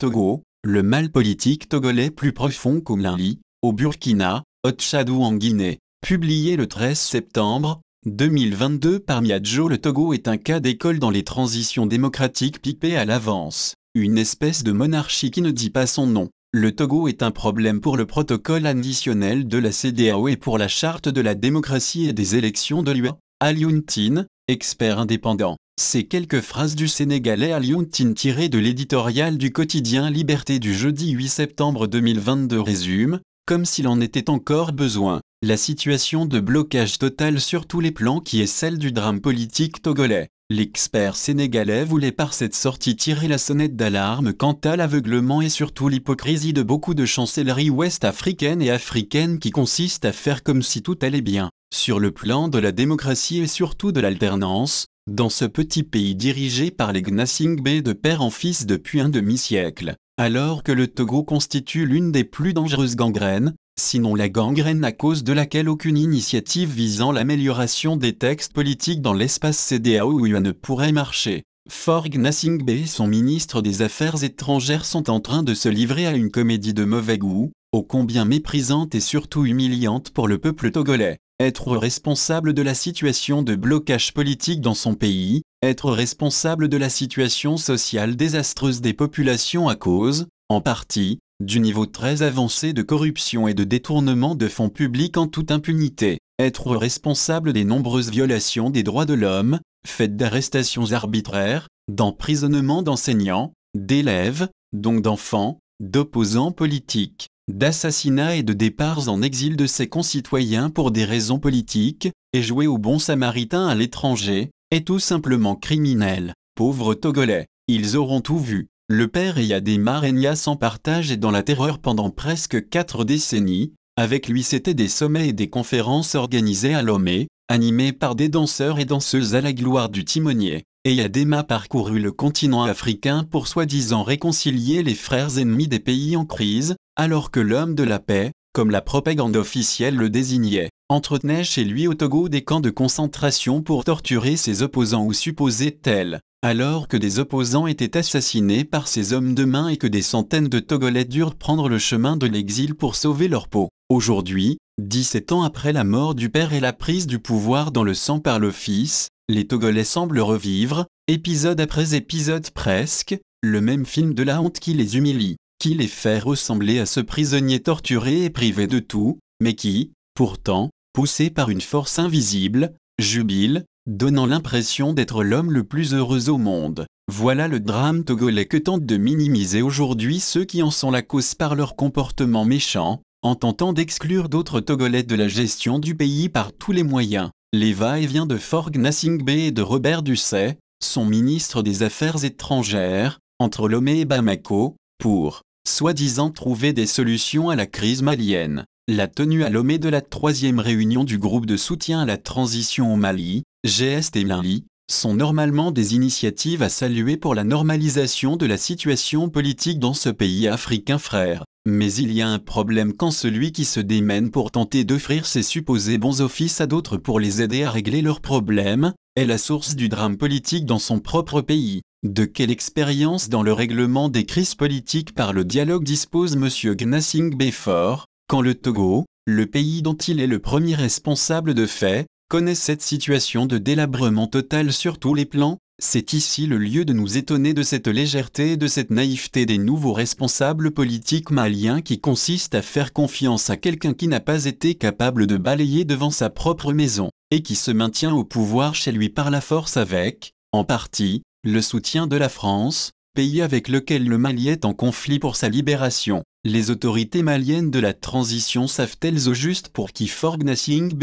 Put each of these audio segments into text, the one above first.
Togo, le mal politique togolais plus profond Mali, au Burkina, ou en Guinée. Publié le 13 septembre 2022 par Miadjo, le Togo est un cas d'école dans les transitions démocratiques pipées à l'avance, une espèce de monarchie qui ne dit pas son nom. Le Togo est un problème pour le protocole additionnel de la CDAO et pour la charte de la démocratie et des élections de l'UA. E tin expert indépendant. Ces quelques phrases du Sénégalais Tin tirées de l'éditorial du quotidien Liberté du jeudi 8 septembre 2022 résument, comme s'il en était encore besoin, la situation de blocage total sur tous les plans qui est celle du drame politique togolais. L'expert sénégalais voulait par cette sortie tirer la sonnette d'alarme quant à l'aveuglement et surtout l'hypocrisie de beaucoup de chancelleries ouest-africaines et africaines qui consistent à faire comme si tout allait bien. Sur le plan de la démocratie et surtout de l'alternance, dans ce petit pays dirigé par les Gnassingbé de père en fils depuis un demi-siècle. Alors que le Togo constitue l'une des plus dangereuses gangrènes, sinon la gangrène à cause de laquelle aucune initiative visant l'amélioration des textes politiques dans l'espace CDAO ou UA ne pourrait marcher. Forg Gnassingbé et son ministre des Affaires étrangères sont en train de se livrer à une comédie de mauvais goût, ô combien méprisante et surtout humiliante pour le peuple togolais être responsable de la situation de blocage politique dans son pays, être responsable de la situation sociale désastreuse des populations à cause, en partie, du niveau très avancé de corruption et de détournement de fonds publics en toute impunité, être responsable des nombreuses violations des droits de l'homme, faites d'arrestations arbitraires, d'emprisonnement d'enseignants, d'élèves, donc d'enfants, d'opposants politiques, d'assassinats et de départs en exil de ses concitoyens pour des raisons politiques, et jouer au bon samaritain à l'étranger, est tout simplement criminel. Pauvres Togolais, ils auront tout vu. Le père et régna sans partage et dans la terreur pendant presque quatre décennies. Avec lui c'était des sommets et des conférences organisées à Lomé, animées par des danseurs et danseuses à la gloire du timonier. Et Yadema parcourut le continent africain pour soi-disant réconcilier les frères ennemis des pays en crise, alors que l'homme de la paix, comme la propagande officielle le désignait, entretenait chez lui au Togo des camps de concentration pour torturer ses opposants ou supposés tels, alors que des opposants étaient assassinés par ces hommes de main et que des centaines de Togolais durent prendre le chemin de l'exil pour sauver leur peau. Aujourd'hui, 17 ans après la mort du père et la prise du pouvoir dans le sang par le fils, les Togolais semblent revivre, épisode après épisode presque, le même film de la honte qui les humilie qui les fait ressembler à ce prisonnier torturé et privé de tout, mais qui, pourtant, poussé par une force invisible, jubile, donnant l'impression d'être l'homme le plus heureux au monde. Voilà le drame togolais que tentent de minimiser aujourd'hui ceux qui en sont la cause par leur comportement méchant, en tentant d'exclure d'autres Togolais de la gestion du pays par tous les moyens. Les va-et-vient de Forg Nassingbe et de Robert Dusset, son ministre des Affaires étrangères, entre Lomé et Bamako, pour soi-disant trouver des solutions à la crise malienne. La tenue à Lomé de la troisième réunion du groupe de soutien à la transition au Mali, GST Mali, sont normalement des initiatives à saluer pour la normalisation de la situation politique dans ce pays africain frère. Mais il y a un problème quand celui qui se démène pour tenter d'offrir ses supposés bons offices à d'autres pour les aider à régler leurs problèmes, est la source du drame politique dans son propre pays. De quelle expérience dans le règlement des crises politiques par le dialogue dispose M. Gnassing Béfort, quand le Togo, le pays dont il est le premier responsable de fait, connaît cette situation de délabrement total sur tous les plans c'est ici le lieu de nous étonner de cette légèreté et de cette naïveté des nouveaux responsables politiques maliens qui consistent à faire confiance à quelqu'un qui n'a pas été capable de balayer devant sa propre maison, et qui se maintient au pouvoir chez lui par la force avec, en partie, le soutien de la France, pays avec lequel le Mali est en conflit pour sa libération. Les autorités maliennes de la transition savent-elles au juste pour qui Forg Nassing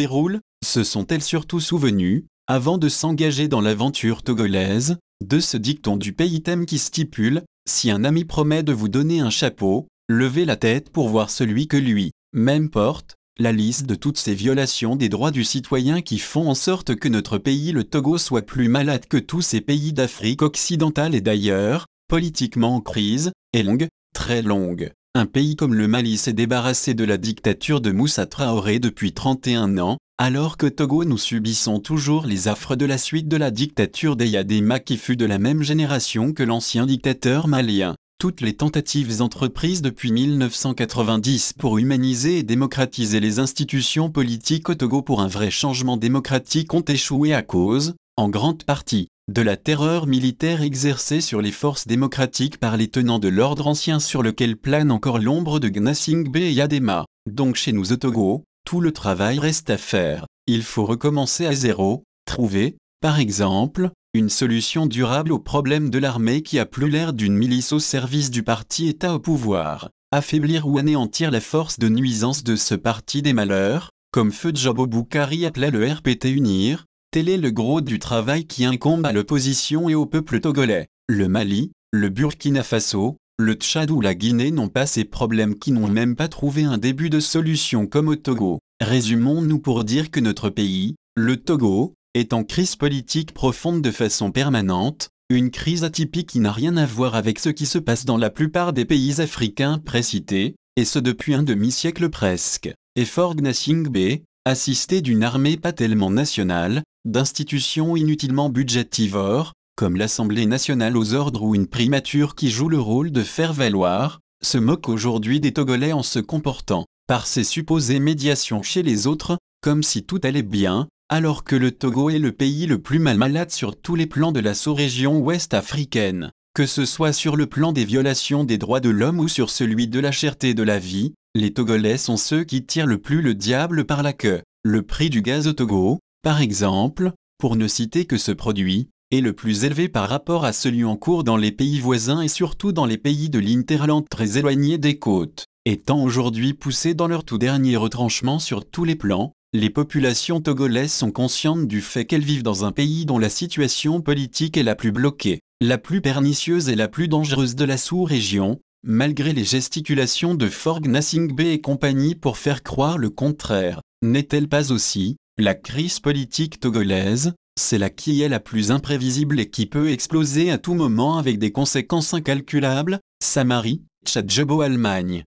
se sont-elles surtout souvenues, avant de s'engager dans l'aventure togolaise, de ce dicton du pays thème qui stipule Si un ami promet de vous donner un chapeau, levez la tête pour voir celui que lui, même porte, la liste de toutes ces violations des droits du citoyen qui font en sorte que notre pays le Togo soit plus malade que tous ces pays d'Afrique occidentale et d'ailleurs, politiquement en crise, est longue, très longue. Un pays comme le Mali s'est débarrassé de la dictature de Moussa Traoré depuis 31 ans, alors que Togo nous subissons toujours les affres de la suite de la dictature d'Eyadema qui fut de la même génération que l'ancien dictateur malien toutes les tentatives entreprises depuis 1990 pour humaniser et démocratiser les institutions politiques au Togo pour un vrai changement démocratique ont échoué à cause, en grande partie, de la terreur militaire exercée sur les forces démocratiques par les tenants de l'ordre ancien sur lequel plane encore l'ombre de Gnassingbé et Yadema. Donc chez nous au Togo, tout le travail reste à faire. Il faut recommencer à zéro, trouver, par exemple, une solution durable au problème de l'armée qui a plus l'air d'une milice au service du parti-État au pouvoir, affaiblir ou anéantir la force de nuisance de ce parti des malheurs, comme Feu Job Boukari appelait le RPT Unir, tel est le gros du travail qui incombe à l'opposition et au peuple togolais. Le Mali, le Burkina Faso, le Tchad ou la Guinée n'ont pas ces problèmes qui n'ont même pas trouvé un début de solution comme au Togo. Résumons-nous pour dire que notre pays, le Togo, est en crise politique profonde de façon permanente, une crise atypique qui n'a rien à voir avec ce qui se passe dans la plupart des pays africains précités, et ce depuis un demi-siècle presque. Et fort Gnassingbé, assisté d'une armée pas tellement nationale, d'institutions inutilement budgétivores, comme l'Assemblée nationale aux ordres ou une primature qui joue le rôle de faire valoir, se moque aujourd'hui des Togolais en se comportant, par ses supposées médiations chez les autres, comme si tout allait bien, alors que le Togo est le pays le plus mal malade sur tous les plans de la sous-région ouest africaine, que ce soit sur le plan des violations des droits de l'homme ou sur celui de la cherté de la vie, les Togolais sont ceux qui tirent le plus le diable par la queue. Le prix du gaz au Togo, par exemple, pour ne citer que ce produit, est le plus élevé par rapport à celui en cours dans les pays voisins et surtout dans les pays de l'Interland très éloignés des côtes, étant aujourd'hui poussés dans leur tout dernier retranchement sur tous les plans, les populations togolaises sont conscientes du fait qu'elles vivent dans un pays dont la situation politique est la plus bloquée, la plus pernicieuse et la plus dangereuse de la sous-région, malgré les gesticulations de Forg Nassingbe et compagnie pour faire croire le contraire. N'est-elle pas aussi la crise politique togolaise C'est la qui est la plus imprévisible et qui peut exploser à tout moment avec des conséquences incalculables. Samari, Tchadjebo Allemagne.